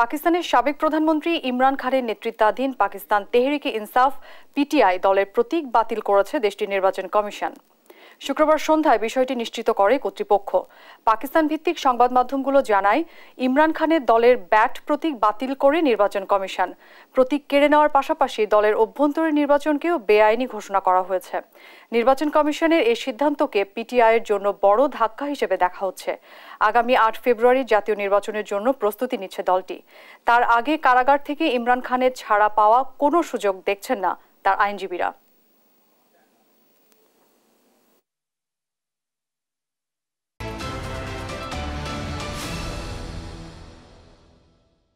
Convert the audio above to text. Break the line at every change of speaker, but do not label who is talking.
পাকিস্তানের সাবেক প্রধানমন্ত্রী ইমরান খানের নেতৃত্বাধীন পাকিস্তান তেহরিকে ইনসাফ পিটিআই দলের প্রতীক বাতিল করেছে দেশটির নির্বাচন কমিশন শুক্রবার সন্ধ্যায় বিষয়টি নিশ্চিত করে কর্তৃপক্ষ পাকিস্তান ভিত্তিক সংবাদ মাধ্যমগুলো জানায় ইমরান খানের দলের ব্যাট প্রতীক বাতিল করে নির্বাচন কমিশন প্রতীক কেড়ে নেওয়ার পাশাপাশি দলের অভ্যন্তরীণ নির্বাচনকেও বেআইনি ঘোষণা করা হয়েছে নির্বাচন কমিশনের এই সিদ্ধান্তকে পিটিআইয়ের জন্য বড় ধাক্কা হিসেবে দেখা হচ্ছে আগামী আট ফেব্রুয়ারি জাতীয় নির্বাচনের জন্য প্রস্তুতি নিচ্ছে দলটি তার আগে কারাগার থেকে ইমরান খানের ছাড়া পাওয়া কোনো সুযোগ দেখছেন না তার আইনজীবীরা